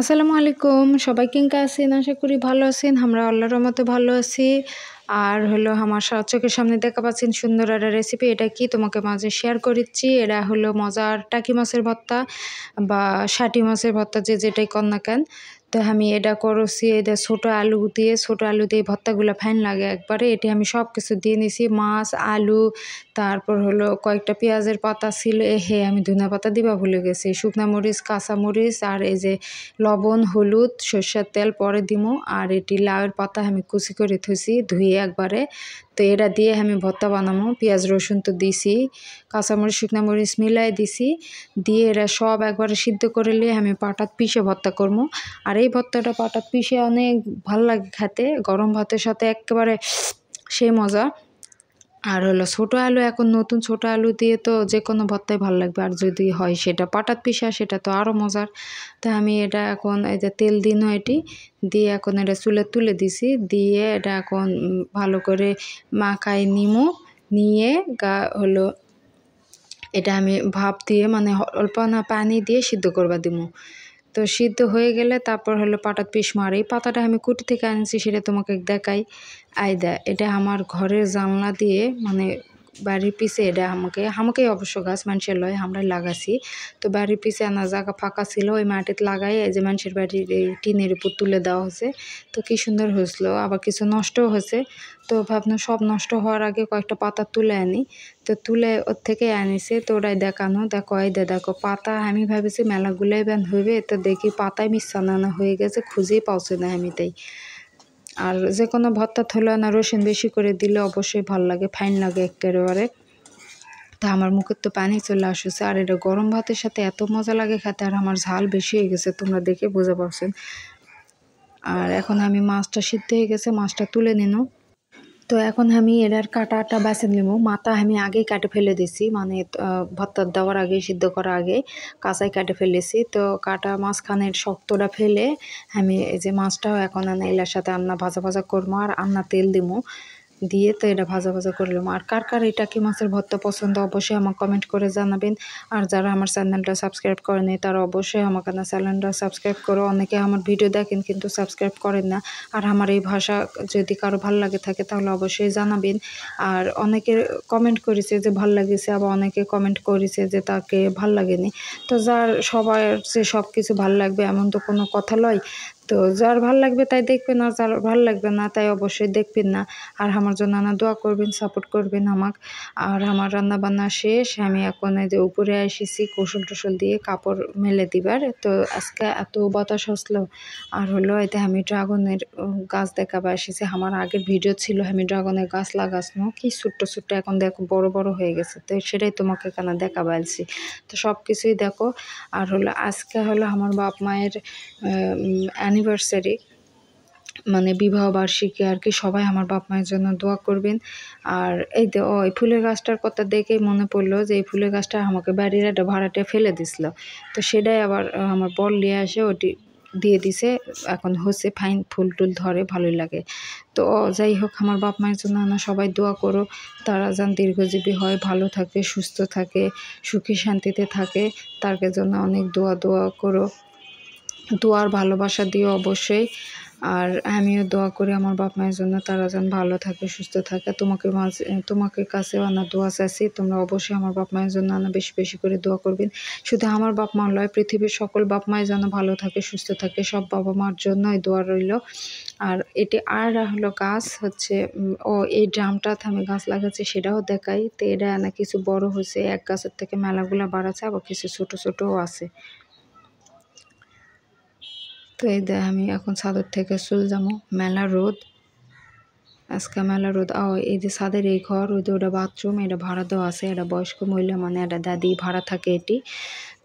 আসসালামু আলাইকুম সবাই কিংকা আছেন আশা করি ভালো আছেন আমরা আল্লাহর মতো ভালো আছি আর হলো আমার চোখের সামনে দেখা পাচ্ছেন সুন্দর একটা রেসিপি এটা কি তোমাকে মাঝে শেয়ার করেছি এরা হলো মজার টাকি মাছের ভর্তা বা ষাটি মাছের ভর্তা যে যেটাই কন্যা না কেন তো আমি এটা করছি এটা ছোটো আলু দিয়ে ছোটো আলু দিয়ে ভর্তাগুলো ফাইন লাগে একবারে এটি আমি সব কিছু দিয়ে নিছি মাছ আলু তারপর হলো কয়েকটা পেঁয়াজের পাতা ছিল এ হে আমি ধুনা পাতা দিবা ভুলে গেছি শুকনা মরিচ কাঁচা মরিচ আর এই যে লবণ হলুদ সর্ষের তেল পরে দিমো আর এটি লাউয়ের পাতা আমি কুচি করে থুইছি ধুয়ে একবারে তো এটা দিয়ে আমি ভর্তা বানাবো পেঁয়াজ রসুন তো দিছি কাঁচামরিচ শুকনো মরিচ মিলাই দিছি দিয়ে এরা সব একবারে সিদ্ধ করে নিয়ে আমি পাটাত পিষে ভর্তা করবো আর এই ভর্তাটা পাটাত পিষে অনেক ভাল লাগে খেতে গরম ভাতের সাথে একেবারে সেই মজা আর হলো ছোটো আলু এখন নতুন ছোটো আলু দিয়ে তো যে কোনো ভর্তাই ভালো লাগবে আর যদি হয় সেটা পাটাত পিসা সেটা তো আরও মজার তা আমি এটা এখন এই যে তেল দিন এটি দিয়ে এখন এটা চুলে তুলে দিছি দিয়ে এটা এখন ভালো করে মাখায় নিমু নিয়ে গা হলো এটা আমি ভাপ দিয়ে মানে অল্প না পানি দিয়ে সিদ্ধ করবা দিমু তো সিদ্ধ হয়ে গেলে তারপর হলো পাটাত মার এই পাতাটা আমি কুটি থেকে আনছি সেটা তোমাকে দেখাই আয়দা এটা আমার ঘরের জানলা দিয়ে মানে বাড়ির পিছে এটা আমাকে আমাকেই অবশ্য গাছ মানুষের লয় আমরা লাগাছি তো বাড়ির পিছে আনা জায়গা ফাঁকা ছিল ওই মাটিতে লাগাই যে মানুষের বাড়ির এই টিনের উপর তুলে দেওয়া হয়েছে তো কি সুন্দর হয়েছিলো আবার কিছু নষ্টও হয়েছে তো ভাবনা সব নষ্ট হওয়ার আগে কয়েকটা পাতা তুলে আনি তো তুলে ওর থেকে আনিছে তো ওরাই দেখানো দেখো এই দে দেখো পাতা আমি ভাবেছি মেলাগুলোই ব্যান হইবে তো দেখি পাতায় মিশানো হয়ে গেছে খুঁজেই পাওছে না আমি তাই আর যে কোনো ভত্তা থলে না রসুন বেশি করে দিলে অবশ্যই ভালো লাগে ফাইন লাগে একটা তা আমার মুখের তো পানি চলে আসছে আর এটা গরম ভাতের সাথে এত মজা লাগে খেতে আর আমার ঝাল বেশি হয়ে গেছে তোমরা দেখে বোঝা পারছেন আর এখন আমি মাছটা সিদ্ধ হয়ে গেছে মাছটা তুলে নিন তো এখন আমি এটার কাটাটা বেছে নেব মাথা আমি আগেই কাটে ফেলে দিছি মানে ভর্তার দেওয়ার আগে সিদ্ধ করার আগে কাঁচাই কাটে ফেলেছি তো কাটা মাঝখানের শক্তটা ফেলে আমি এই যে মাছটাও এখন আনা এলার সাথে আন্না ভাজা ভাজা করবো আর আন্না তেল দিবো দিয়ে তো এটা ভাজা ভাজা করলাম আর কার কার এটা কি মাছের ভর্তা পছন্দ অবশ্যই আমার কমেন্ট করে জানাবেন আর যারা আমার চ্যানেলটা সাবস্ক্রাইব করেনি তারা অবশ্যই আমার কানা চ্যানেলটা সাবস্ক্রাইব করো অনেকে আমার ভিডিও দেখেন কিন্তু সাবস্ক্রাইব করেন না আর আমার এই ভাষা যদি কারো ভাল লাগে থাকে তাহলে অবশ্যই জানাবেন আর অনেকে কমেন্ট করেছে যে ভাল লাগেছে আবার অনেকে কমেন্ট করেছে যে তাকে ভাল লাগেনি তো যার সবার যে সব কিছু ভাল লাগবে এমন তো কোনো কথা নয় তো যার ভাল লাগবে তাই দেখবেন আর যার ভাল লাগবে না তাই অবশ্যই দেখবেন না আর আমার জন্য নানা দোয়া করবেন সাপোর্ট করবেন আমাকে আর আমার রান্নাবান্না শেষ আমি এখন এই যে উপরে এসেছি কৌশল টোসল দিয়ে কাপড় মেলে দিবার তো আজকে এত বাতাস আসলো আর হলো এতে আমি ড্রাগনের গাছ দেখাবা এসেছি আমার আগের ভিডিও ছিল আমি ড্রাগনের গাছ লাগাসনো কি ছোট্ট ছোট্ট এখন দেখো বড় বড় হয়ে গেছে তো সেটাই তোমাকে কেন দেখাবা আলছি তো সব কিছুই দেখো আর হলো আজকে হলো আমার বাপ মায়ের অ্যানিভার্সারি মানে বিবাহ বার্ষিকী আর কি সবাই আমার বাপ মায়ের জন্য দোয়া করবেন আর এই তো ও এই ফুলের গাছটার কথা দেখেই মনে পড়লো যে এই ফুলের গাছটা আমাকে বাড়ির একটা ভাড়াটে ফেলে দিছিল তো সেটাই আবার আমার বর নিয়ে আসে ওটি দিয়ে দিছে এখন হচ্ছে ফাইন ফুল টুল ধরে ভালোই লাগে তো যাই হোক আমার বাপ মায়ের জন্য না সবাই দোয়া করো তারা যেন দীর্ঘজীবী হয় ভালো থাকে সুস্থ থাকে সুখী শান্তিতে থাকে তার জন্য অনেক দোয়া দোয়া করো দোয়ার ভালোবাসা দিও অবশ্যই আর আমিও দোয়া করি আমার বাপ মায়ের জন্য তারা যেন ভালো থাকে সুস্থ থাকে তোমাকে মাঝে তোমাকে কাছে আনা দোয়া চাইছি তোমরা অবশ্যই আমার বাপ মায়ের জন্য আনা বেশি বেশি করে দোয়া করবেন শুধু আমার বাপ মা নয় পৃথিবীর সকল বাপ মায়ের যেন ভালো থাকে সুস্থ থাকে সব বাবা মার জন্যই দোয়া রইল আর এটি আর হলো গাছ হচ্ছে ও এই ড্রামটা আমি গাছ লাগাচ্ছি সেটাও দেখাই তো এটা না কিছু বড় হয়েছে এক গাছের থেকে মেলাগুলো বাড়াচ্ছে আবার কিছু ছোট ছোটও আছে তো এই দেখ আমি এখন সাদর থেকে চলে যাবো মেলা রোদ আজকে মেলা রোদ ও এই যে ছাদের এই ঘর ওই তো ওটা বাথরুম এটা ভাড়া দেওয়া আছে এটা বয়স্ক মহিলা মানে এটা দাদি ভাড়া থাকে এটি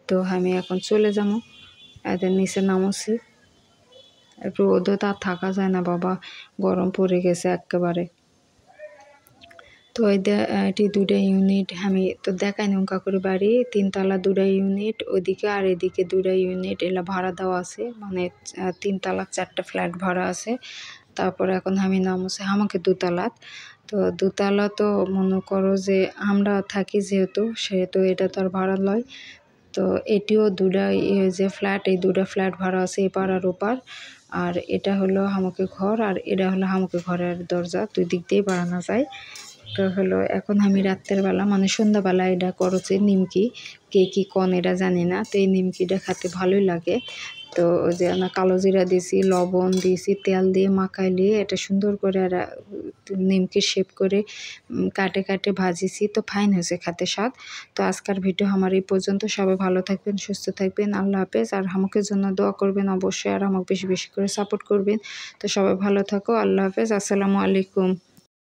তো আমি এখন চলে যাবো এদের নিচে নামছি রোদও তার থাকা যায় না বাবা গরম পড়ে গেছে একেবারে তো এটি দুটা ইউনিট আমি তো দেখাই নৌকা কাকুর বাড়ি তিনতলা দুটা ইউনিট ওদিকে আর এদিকে দুটা ইউনিট এলা ভাড়া দেওয়া আছে মানে তিনতলা চারটা ফ্ল্যাট ভাড়া আছে তারপর এখন আমি নাম আছে আমাকে দুতলাত তো দুতলা তো মনে করো যে আমরা থাকি যেহেতু সেহেতু এটা তো আর ভাড়া লয় তো এটিও দুটা যে ফ্ল্যাট এই দুটা ফ্ল্যাট ভাড়া আছে এপার আর ওপার আর এটা হলো হামকে ঘর আর এটা হলো হামকে ঘরের দরজা দুই দিক দিয়ে বাড়ানো যায় একটা হলো এখন আমি রাত্রেরবেলা মানে সন্ধ্যাবেলা এটা করছি নিমকি কে কী কন এটা জানি না তো এই নিমকিটা খেতে ভালোই লাগে তো যে আমরা কালো জিরা দিয়েছি লবণ দিয়েছি তেল দিয়ে মাখাই নিয়ে এটা সুন্দর করে আর নিমকি শেপ করে কাটে কাটে ভাজিছি তো ফাইন হয়েছে খাতে স্বাদ তো আজকের ভিডিও আমার এই পর্যন্ত সবাই ভালো থাকবেন সুস্থ থাকবেন আল্লাহ হাফেজ আর আমাকে জন্য দোয়া করবেন অবশ্যই আর আমাকে বেশি বেশি করে সাপোর্ট করবেন তো সবাই ভালো থাকো আল্লাহ হাফেজ আসসালামু আলাইকুম